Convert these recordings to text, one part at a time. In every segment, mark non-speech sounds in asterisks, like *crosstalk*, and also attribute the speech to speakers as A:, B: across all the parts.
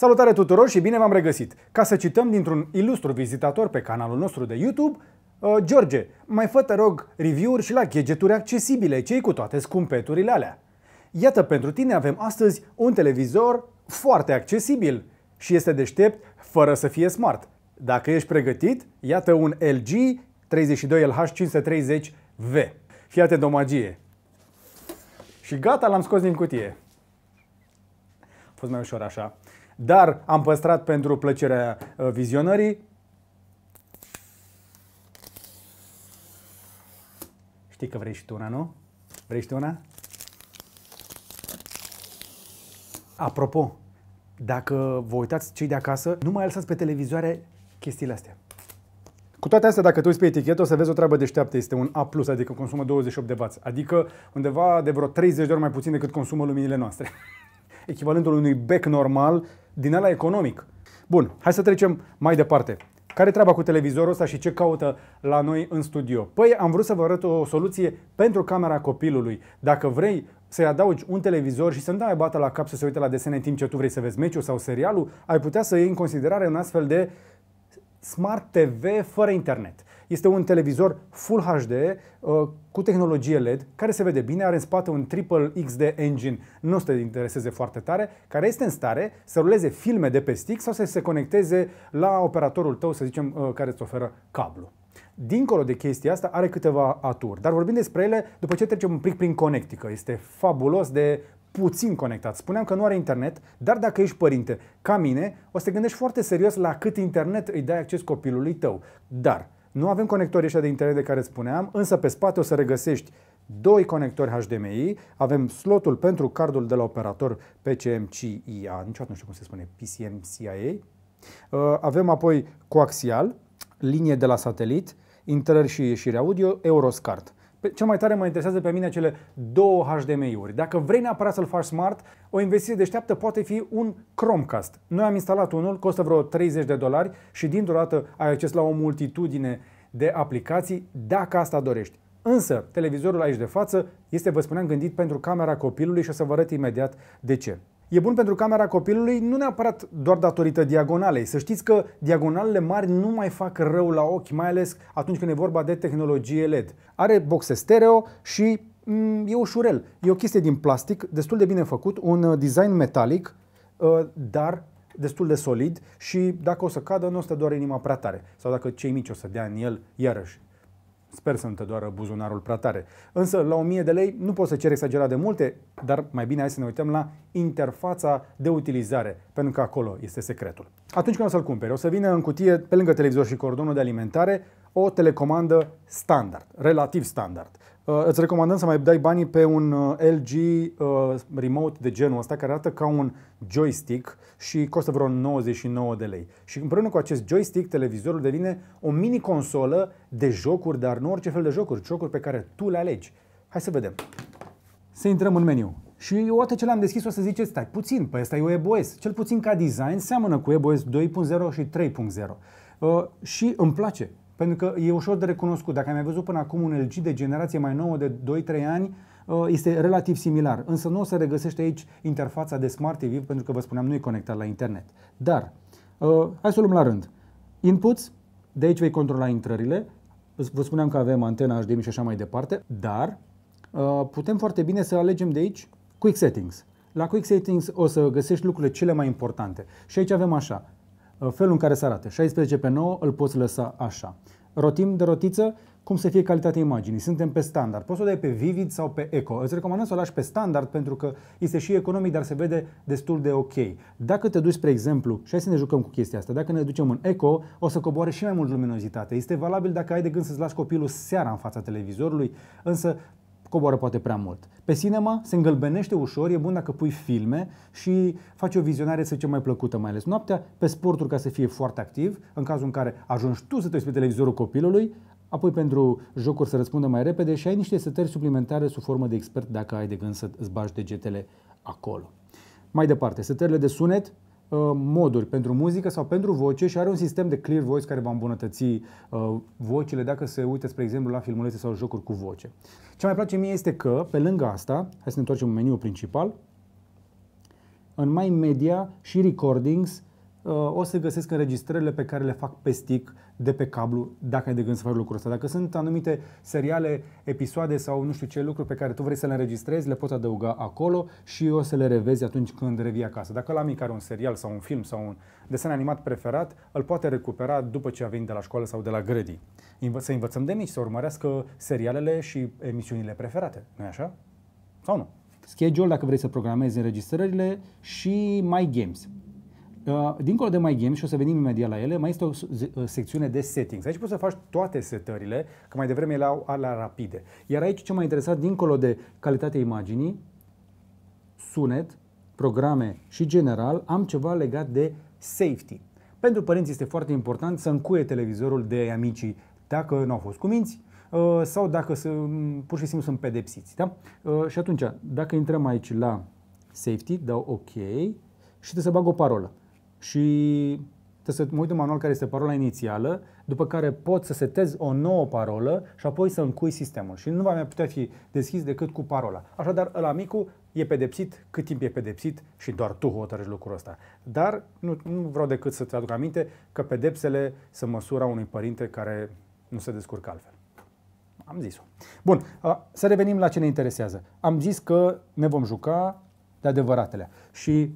A: Salutare tuturor și bine v-am regăsit! Ca să cităm dintr-un ilustru vizitator pe canalul nostru de YouTube, uh, George, mai fă te rog review-uri și la gadgeturi accesibile, cei cu toate scumpeturile alea. Iată, pentru tine avem astăzi un televizor foarte accesibil și este deștept fără să fie smart. Dacă ești pregătit, iată un LG 32LH530V. Fii atent o magie. Și gata, l-am scos din cutie. A fost mai ușor așa dar am păstrat pentru plăcerea uh, vizionării. Știi că vrei și tu una, nu? Vrei și tu una? Apropo, dacă vă uitați cei de acasă, nu mai lăsați pe televizoare chestiile astea. Cu toate astea, dacă te uiți pe etichetă, o să vezi o treabă deșteaptă. Este un A+, adică consumă 28 de W, adică undeva de vreo 30 de ori mai puțin decât consumă luminile noastre. *laughs* echivalentul unui bec normal din ala economic. Bun, hai să trecem mai departe. Care treaba cu televizorul ăsta și ce caută la noi în studio? Păi am vrut să vă arăt o soluție pentru camera copilului. Dacă vrei să-i adaugi un televizor și să nu dai bată la cap să se uite la desene în timp ce tu vrei să vezi meciul sau serialul, ai putea să iei în considerare un astfel de Smart TV fără internet. Este un televizor Full HD uh, cu tehnologie LED, care se vede bine, are în spate un Triple XD engine, nu se intereseze foarte tare, care este în stare să ruleze filme de pe stick sau să se conecteze la operatorul tău, să zicem, uh, care îți oferă cablu. Dincolo de chestia asta, are câteva aturi, dar vorbim despre ele după ce trecem un pic prin conectică. Este fabulos de puțin conectat. Spuneam că nu are internet, dar dacă ești părinte ca mine, o să te gândești foarte serios la cât internet îi dai acces copilului tău. Dar nu avem conectorii ăștia de internet de care spuneam, însă pe spate o să regăsești doi conectori HDMI, avem slotul pentru cardul de la operator PCMCIA, niciodată nu știu cum se spune, PCMCIA, uh, avem apoi coaxial, linie de la satelit, intrări și ieșiri audio, Euroscart cel mai tare mă interesează pe mine cele două HDMI-uri. Dacă vrei neapărat să-l faci smart, o investiție deșteaptă poate fi un Chromecast. Noi am instalat unul, costă vreo 30 de dolari și dintr-o dată ai acces la o multitudine de aplicații dacă asta dorești. Însă, televizorul aici de față este, vă spuneam, gândit pentru camera copilului și o să vă arăt imediat de ce. E bun pentru camera copilului nu neapărat doar datorită diagonalei. Să știți că diagonalele mari nu mai fac rău la ochi, mai ales atunci când e vorba de tehnologie LED. Are boxe stereo și mm, e ușurel. E o chestie din plastic, destul de bine făcut, un uh, design metalic, uh, dar destul de solid și dacă o să cadă, nu o să doar inima prea tare. Sau dacă cei mici o să dea în el, iarăși, Sper să nu te doară buzunarul prea tare. Însă, la 1000 de lei nu poți să ceri exagerat de multe, dar mai bine hai să ne uităm la interfața de utilizare, pentru că acolo este secretul. Atunci când o să-l cumperi, o să vină în cutie, pe lângă televizor și cordonul de alimentare, o telecomandă standard, relativ standard. Uh, îți recomandăm să mai dai banii pe un uh, LG uh, remote de genul ăsta care arată ca un joystick și costă vreo 99 de lei. Și împreună cu acest joystick, televizorul devine o mini consolă de jocuri, dar nu orice fel de jocuri, jocuri pe care tu le alegi. Hai să vedem. Să intrăm în meniu. Și odată ce l-am deschis o să ziceți, stai puțin, pe păi ăsta e EBOS. Cel puțin ca design seamănă cu EBOS 2.0 și 3.0. Uh, și îmi place. Pentru că e ușor de recunoscut. Dacă am mai văzut până acum un LG de generație mai nouă de 2-3 ani, uh, este relativ similar. Însă nu o să regăsește aici interfața de Smart TV, pentru că vă spuneam, nu e conectat la internet. Dar, uh, hai să o luăm la rând. Inputs, de aici vei controla intrările. Vă spuneam că avem antena HDMI și așa mai departe, dar uh, putem foarte bine să alegem de aici Quick Settings. La Quick Settings o să găsești lucrurile cele mai importante. Și aici avem așa, Uh, felul în care se arată. 16 pe 9 îl poți lăsa așa. Rotim de rotiță cum să fie calitatea imaginii. Suntem pe standard. Poți să o dai pe Vivid sau pe Eco. Îți recomandăm să o lași pe standard pentru că este și economic, dar se vede destul de ok. Dacă te duci, spre exemplu, și hai să ne jucăm cu chestia asta, dacă ne ducem în Eco, o să coboare și mai mult luminozitate. Este valabil dacă ai de gând să-ți lași copilul seara în fața televizorului, însă coboară poate prea mult. Pe cinema se îngălbenește ușor, e bun dacă pui filme și faci o vizionare, să zicem, mai plăcută, mai ales noaptea, pe sporturi ca să fie foarte activ, în cazul în care ajungi tu să te uiți pe televizorul copilului, apoi pentru jocuri să răspundă mai repede și ai niște setări suplimentare sub formă de expert dacă ai de gând să îți bagi degetele acolo. Mai departe, setările de sunet, Uh, moduri pentru muzică sau pentru voce și are un sistem de clear voice care va îmbunătăți uh, vocile dacă se uită, spre exemplu, la filmulețe sau jocuri cu voce. Ce mai place mie este că, pe lângă asta, hai să ne întoarcem în meniul principal, în My Media și Recordings Uh, o să găsesc înregistrările pe care le fac pe stick de pe cablu, dacă ai de gând să faci lucrul ăsta. Dacă sunt anumite seriale, episoade sau nu știu ce lucruri pe care tu vrei să le înregistrezi, le poți adăuga acolo și o să le revezi atunci când revii acasă. Dacă la mic are un serial sau un film sau un desen animat preferat, îl poate recupera după ce a venit de la școală sau de la grădii. Să învățăm de mici să urmărească serialele și emisiunile preferate, nu așa? Sau nu? Schedule dacă vrei să programezi înregistrările și My Games Uh, dincolo de mai Games, și o să venim imediat la ele, mai este o uh, secțiune de settings. Aici poți să faci toate setările, că mai devreme ele au alea rapide. Iar aici ce m-a interesat, dincolo de calitatea imaginii, sunet, programe și general, am ceva legat de safety. Pentru părinți este foarte important să încuie televizorul de amicii dacă nu au fost cuminți uh, sau dacă sunt, pur și simplu sunt pedepsiți. Da? Și atunci, dacă intrăm aici la safety, dau OK și trebuie să bag o parolă și să mă uit în manual care este parola inițială, după care pot să setez o nouă parolă și apoi să încui sistemul. Și nu va mai putea fi deschis decât cu parola. Așadar, ăla micu e pedepsit cât timp e pedepsit și doar tu hotărăști lucrul ăsta. Dar nu, nu vreau decât să-ți aduc aminte că pedepsele se măsura unui părinte care nu se descurcă altfel. Am zis-o. Bun, să revenim la ce ne interesează. Am zis că ne vom juca de adevăratele. Și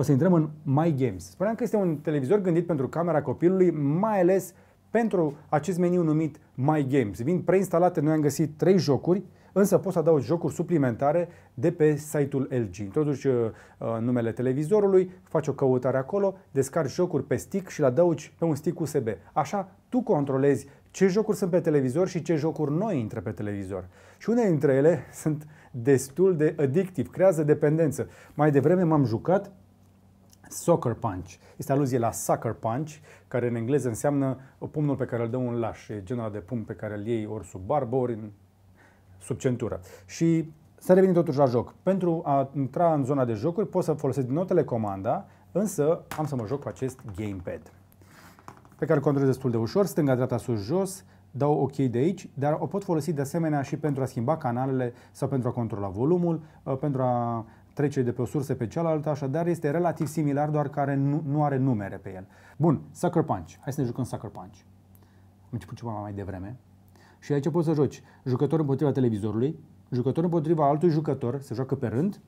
A: o să intrăm în My Games. Spuneam că este un televizor gândit pentru camera copilului, mai ales pentru acest meniu numit My Games. Vin preinstalate, noi am găsit trei jocuri, însă poți să adaugi jocuri suplimentare de pe site-ul LG. Introduci uh, uh, numele televizorului, faci o căutare acolo, descarci jocuri pe stick și le adaugi pe un stick USB. Așa tu controlezi ce jocuri sunt pe televizor și ce jocuri noi intră pe televizor. Și unele dintre ele *laughs* sunt destul de addictive, creează dependență. Mai devreme m-am jucat Soccer punch. Este aluzie la sucker punch, care în engleză înseamnă pumnul pe care îl dă un laș. E genul de pumn pe care îl iei ori sub barbă, ori în, sub centură. Și să revenim totuși la joc. Pentru a intra în zona de jocuri, pot să folosesc din nou telecomanda, însă am să mă joc cu acest gamepad pe care îl controlez destul de ușor, stânga, dreapta, sus, jos, dau OK de aici, dar o pot folosi de asemenea și pentru a schimba canalele sau pentru a controla volumul, uh, pentru a trece de pe o sursă pe cealaltă, așadar este relativ similar, doar care nu, nu are numere pe el. Bun, Sucker Punch. Hai să ne jucăm Sucker Punch. Am început ceva mai devreme. Și aici poți să joci jucător împotriva televizorului, jucător împotriva altui jucător, se joacă pe rând,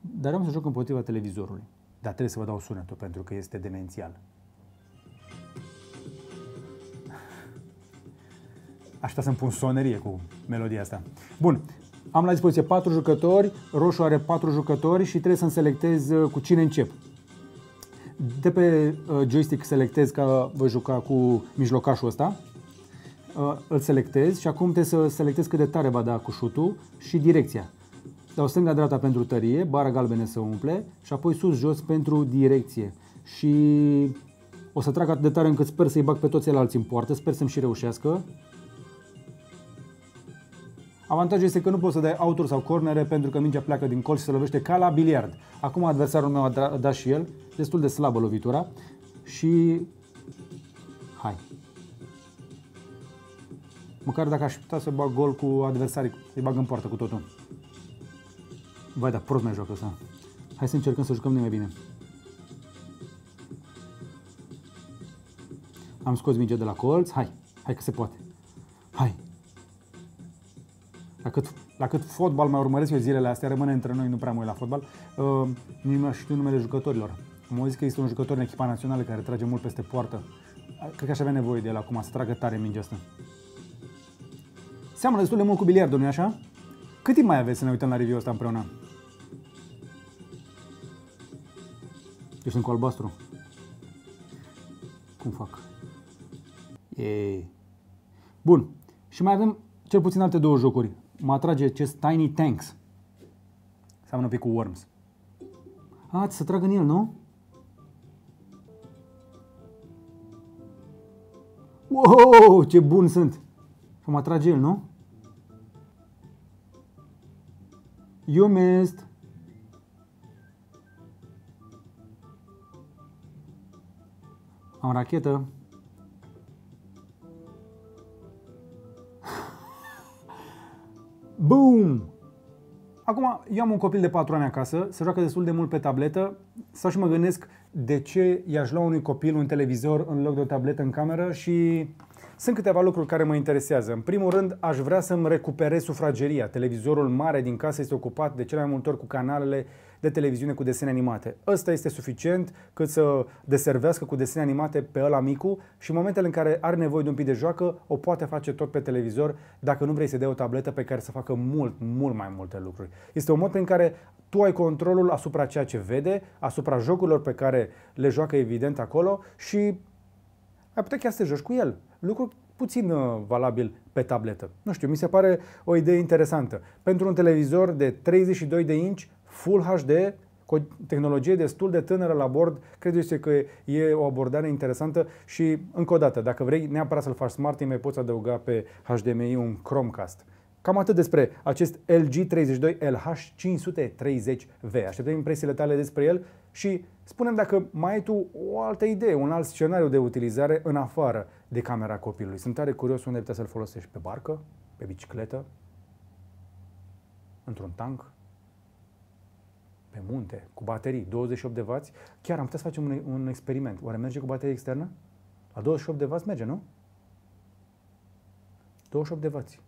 A: dar am să joc împotriva televizorului. Dar trebuie să vă dau sunetul pentru că este demențial. Aș să-mi pun sonerie cu melodia asta. Bun, am la dispoziție patru jucători, roșu are patru jucători și trebuie să-mi selectez uh, cu cine încep. De pe uh, joystick selectez că voi juca cu mijlocașul ăsta, uh, îl selectez și acum trebuie să selectez cât de tare va da cu șutul și direcția. Dau stânga-dreapta pentru tărie, bara galbenă se umple și apoi sus-jos pentru direcție. Și o să trag atât de tare încât sper să-i bag pe toți ceilalți în poartă, sper să-mi și reușească. Avantajul este că nu poți să dai autor sau cornere pentru că mingea pleacă din colț și se lovește ca la biliard. Acum adversarul meu a dat da și el, destul de slabă lovitura și... Hai. Măcar dacă aș putea să bag gol cu adversarii, îi bag în poartă cu totul. Vai, dar prost mai joacă ăsta. Hai să încercăm să jucăm noi mai bine. Am scos mingea de la colț, hai, hai că se poate. cât, la cât fotbal mai urmăresc eu zilele astea, rămâne între noi, nu prea mă uit la fotbal, uh, nu mai știu numele jucătorilor. Mă zis că este un jucător în echipa națională care trage mult peste poartă. Cred că aș avea nevoie de el acum, să tragă tare mingea asta. Seamănă destul de mult cu biliardul, nu așa? Cât timp mai aveți să ne uităm la review ăsta împreună? Eu sunt cu albastru. Cum fac? Ei. Bun. Și mai avem cel puțin alte două jocuri mă atrage acest Tiny Tanks. Seamănă un pic cu Worms. A, să trag în el, nu? Wow, ce bun sunt! Să mă atrage el, nu? You missed! Am rachetă. Boom! Acum, eu am un copil de 4 ani acasă, se joacă destul de mult pe tabletă, sau și mă gândesc de ce i-aș lua unui copil un televizor în loc de o tabletă în cameră și sunt câteva lucruri care mă interesează. În primul rând, aș vrea să-mi recuperez sufrageria. Televizorul mare din casă este ocupat de cele mai multe ori cu canalele de televiziune cu desene animate. Ăsta este suficient cât să deservească cu desene animate pe ăla micu și în momentele în care are nevoie de un pic de joacă, o poate face tot pe televizor dacă nu vrei să dai o tabletă pe care să facă mult, mult mai multe lucruri. Este un mod prin care tu ai controlul asupra ceea ce vede, asupra jocurilor pe care le joacă evident acolo și ai putea chiar să te joci cu el. Lucru puțin uh, valabil pe tabletă. Nu știu, mi se pare o idee interesantă. Pentru un televizor de 32 de inci, Full HD, cu o tehnologie destul de tânără la bord, cred eu că e o abordare interesantă și, încă o dată, dacă vrei neapărat să-l faci smart, mai poți adăuga pe HDMI un Chromecast. Cam atât despre acest LG 32 LH530V. Așteptăm impresiile tale despre el și spunem dacă mai ai tu o altă idee, un alt scenariu de utilizare în afară de camera copilului. Sunt tare curios unde ai să-l folosești pe barcă, pe bicicletă, într-un tank, pe munte, cu baterii, 28W. de Chiar am putea să facem un, un experiment. Oare merge cu baterie externă? La 28W de merge, nu? 28W. de